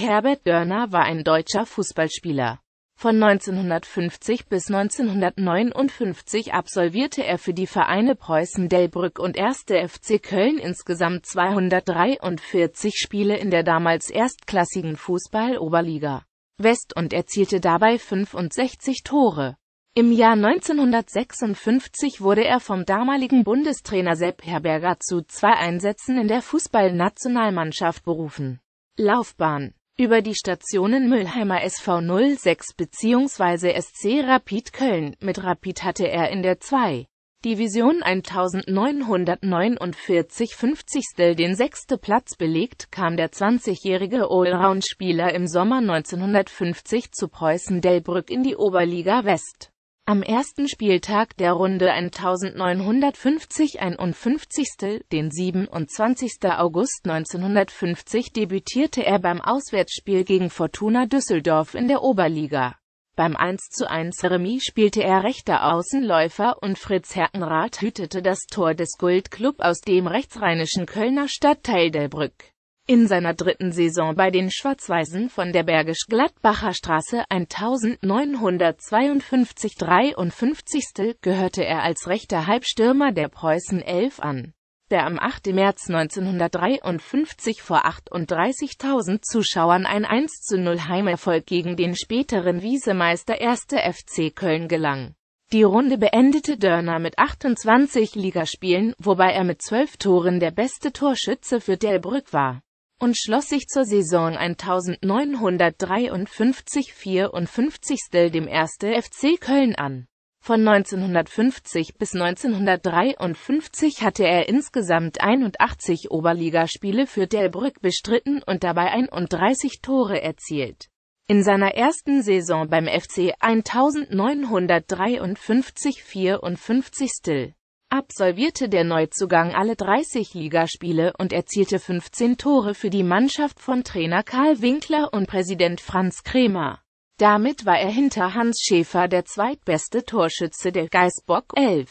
Herbert Dörner war ein deutscher Fußballspieler. Von 1950 bis 1959 absolvierte er für die Vereine Preußen Delbrück und 1. FC Köln insgesamt 243 Spiele in der damals erstklassigen Fußball-Oberliga West und erzielte dabei 65 Tore. Im Jahr 1956 wurde er vom damaligen Bundestrainer Sepp Herberger zu zwei Einsätzen in der Fußballnationalmannschaft berufen. Laufbahn über die Stationen Mülheimer SV 06 bzw. SC Rapid Köln. Mit Rapid hatte er in der 2. Division 1949-50. den sechsten Platz belegt, kam der 20-jährige Allround-Spieler im Sommer 1950 zu Preußen Delbrück in die Oberliga West am ersten Spieltag der Runde 1950 51. den 27. August 1950 debütierte er beim Auswärtsspiel gegen Fortuna Düsseldorf in der Oberliga. Beim 1 zu 1 Remis spielte er rechter Außenläufer und Fritz Herkenrath hütete das Tor des Goldclub aus dem rechtsrheinischen Kölner Stadtteil Delbrück. In seiner dritten Saison bei den Schwarz-Weißen von der Bergisch-Gladbacher Straße 1952-53 gehörte er als rechter Halbstürmer der Preußen 11 an, der am 8. März 1953 vor 38.000 Zuschauern ein 1 zu 0 Heimerfolg gegen den späteren Wiesemeister 1. FC Köln gelang. Die Runde beendete Dörner mit 28 Ligaspielen, wobei er mit 12 Toren der beste Torschütze für Delbrück war und schloss sich zur Saison 1953-54 dem 1. FC Köln an. Von 1950 bis 1953 hatte er insgesamt 81 Oberligaspiele für Delbrück bestritten und dabei 31 Tore erzielt. In seiner ersten Saison beim FC 1953-54 absolvierte der Neuzugang alle 30 Ligaspiele und erzielte 15 Tore für die Mannschaft von Trainer Karl Winkler und Präsident Franz Kremer. Damit war er hinter Hans Schäfer der zweitbeste Torschütze der Geißbock 11.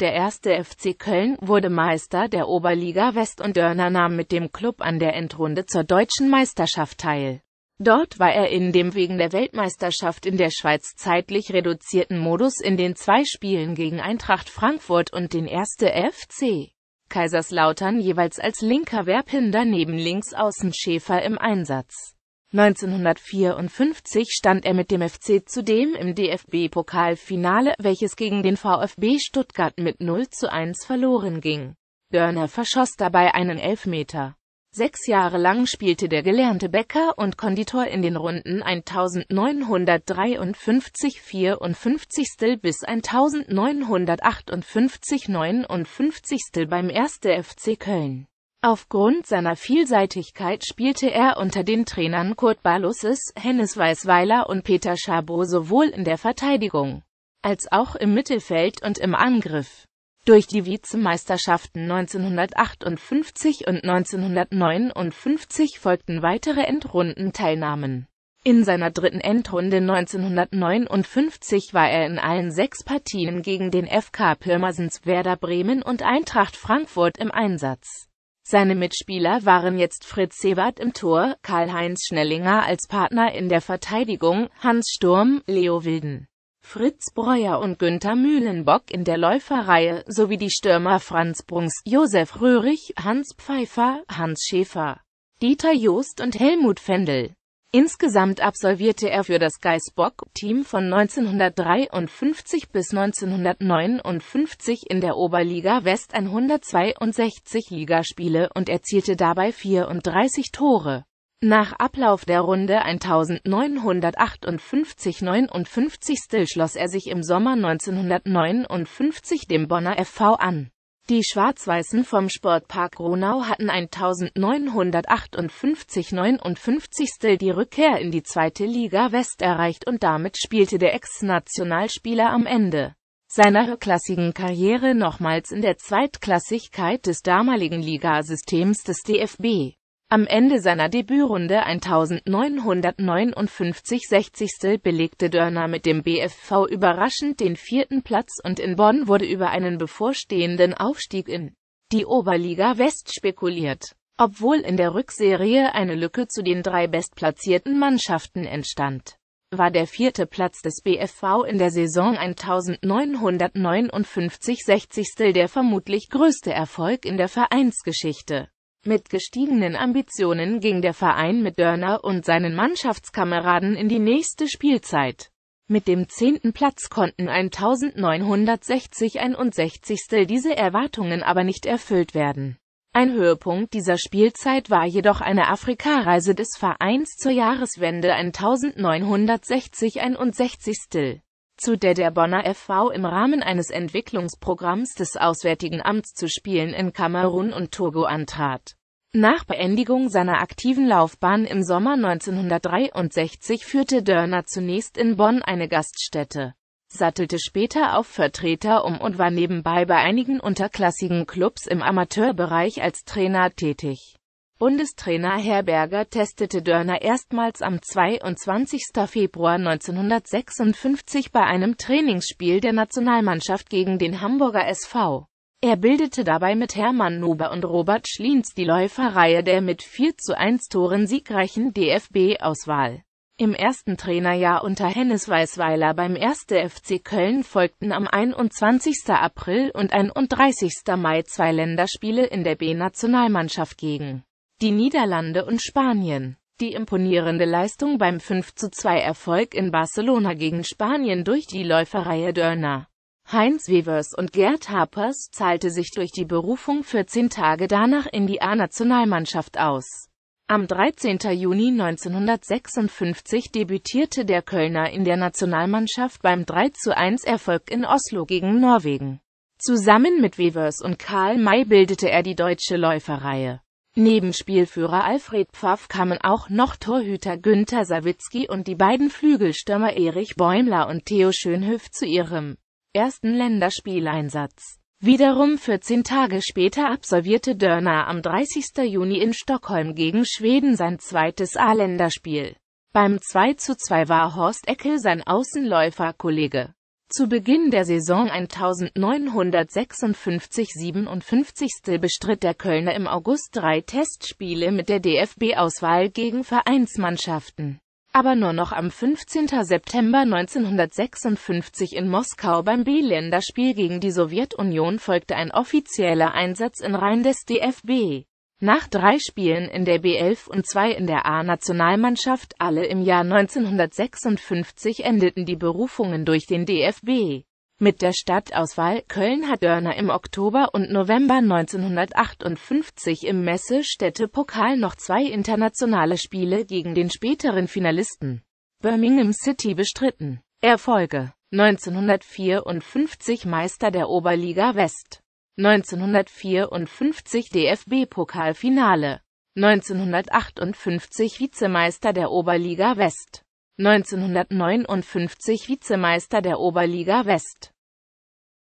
Der erste FC Köln wurde Meister der Oberliga West und Dörner nahm mit dem Klub an der Endrunde zur deutschen Meisterschaft teil. Dort war er in dem wegen der Weltmeisterschaft in der Schweiz zeitlich reduzierten Modus in den zwei Spielen gegen Eintracht Frankfurt und den erste FC Kaiserslautern jeweils als linker Wehrpinder neben außen Schäfer im Einsatz. 1954 stand er mit dem FC zudem im DFB-Pokalfinale, welches gegen den VfB Stuttgart mit 0 zu 1 verloren ging. Dörner verschoss dabei einen Elfmeter. Sechs Jahre lang spielte der gelernte Bäcker und Konditor in den Runden 1953-54 bis 1958-59 beim 1. FC Köln. Aufgrund seiner Vielseitigkeit spielte er unter den Trainern Kurt Balusses, Hennes Weißweiler und Peter Schabot sowohl in der Verteidigung als auch im Mittelfeld und im Angriff. Durch die Vizemeisterschaften 1958 und 1959 folgten weitere Endrundenteilnahmen. In seiner dritten Endrunde 1959 war er in allen sechs Partien gegen den FK Pirmasens Werder Bremen und Eintracht Frankfurt im Einsatz. Seine Mitspieler waren jetzt Fritz Sebert im Tor, Karl-Heinz Schnellinger als Partner in der Verteidigung, Hans Sturm, Leo Wilden, Fritz Breuer und Günther Mühlenbock in der Läuferreihe sowie die Stürmer Franz Brungs, Josef Röhrig, Hans Pfeiffer, Hans Schäfer, Dieter Joost und Helmut Fendel. Insgesamt absolvierte er für das Geisbock-Team von 1953 bis 1959 in der Oberliga West 162 Ligaspiele und erzielte dabei 34 Tore. Nach Ablauf der Runde 1958-59 schloss er sich im Sommer 1959 dem Bonner FV an. Die Schwarz-Weißen vom Sportpark Ronau hatten 1958-59 die Rückkehr in die zweite Liga West erreicht und damit spielte der Ex-Nationalspieler am Ende seiner höherklassigen Karriere nochmals in der Zweitklassigkeit des damaligen Ligasystems des DFB. Am Ende seiner Debütrunde 1959 60. belegte Dörner mit dem BFV überraschend den vierten Platz und in Bonn wurde über einen bevorstehenden Aufstieg in die Oberliga West spekuliert. Obwohl in der Rückserie eine Lücke zu den drei bestplatzierten Mannschaften entstand, war der vierte Platz des BFV in der Saison 1959-60 der vermutlich größte Erfolg in der Vereinsgeschichte. Mit gestiegenen Ambitionen ging der Verein mit Dörner und seinen Mannschaftskameraden in die nächste Spielzeit. Mit dem zehnten Platz konnten 1960 61. diese Erwartungen aber nicht erfüllt werden. Ein Höhepunkt dieser Spielzeit war jedoch eine Afrikareise des Vereins zur Jahreswende 1960 61 zu der der Bonner FV im Rahmen eines Entwicklungsprogramms des Auswärtigen Amts zu Spielen in Kamerun und Togo antrat. Nach Beendigung seiner aktiven Laufbahn im Sommer 1963 führte Dörner zunächst in Bonn eine Gaststätte, sattelte später auf Vertreter um und war nebenbei bei einigen unterklassigen Clubs im Amateurbereich als Trainer tätig. Bundestrainer Herberger testete Dörner erstmals am 22. Februar 1956 bei einem Trainingsspiel der Nationalmannschaft gegen den Hamburger SV. Er bildete dabei mit Hermann Nober und Robert Schliens die Läuferreihe der mit 4 zu 1 Toren siegreichen DFB-Auswahl. Im ersten Trainerjahr unter Hennes Weißweiler beim 1. FC Köln folgten am 21. April und 31. Mai zwei Länderspiele in der B-Nationalmannschaft gegen die Niederlande und Spanien. Die imponierende Leistung beim 5-2-Erfolg in Barcelona gegen Spanien durch die Läuferreihe Dörner, Heinz Wevers und Gerd Harpers zahlte sich durch die Berufung 14 Tage danach in die A-Nationalmannschaft aus. Am 13. Juni 1956 debütierte der Kölner in der Nationalmannschaft beim 3 1 Erfolg in Oslo gegen Norwegen. Zusammen mit Wevers und Karl May bildete er die deutsche Läuferreihe. Neben Spielführer Alfred Pfaff kamen auch noch Torhüter Günter Sawicki und die beiden Flügelstürmer Erich Bäumler und Theo Schönhöf zu ihrem ersten Länderspieleinsatz. Wiederum 14 Tage später absolvierte Dörner am 30. Juni in Stockholm gegen Schweden sein zweites A-Länderspiel. Beim 2 zu 2 war Horst Eckel sein Außenläuferkollege. Zu Beginn der Saison 1956-57 bestritt der Kölner im August drei Testspiele mit der DFB-Auswahl gegen Vereinsmannschaften, aber nur noch am 15. September 1956 in Moskau beim B-Länderspiel gegen die Sowjetunion folgte ein offizieller Einsatz in Reihen des DFB. Nach drei Spielen in der B11 und zwei in der A-Nationalmannschaft alle im Jahr 1956 endeten die Berufungen durch den DFB. Mit der Stadtauswahl Köln hat Dörner im Oktober und November 1958 im Messestädte-Pokal noch zwei internationale Spiele gegen den späteren Finalisten Birmingham City bestritten. Erfolge 1954 Meister der Oberliga West 1954 DFB-Pokalfinale, 1958 Vizemeister der Oberliga West, 1959 Vizemeister der Oberliga West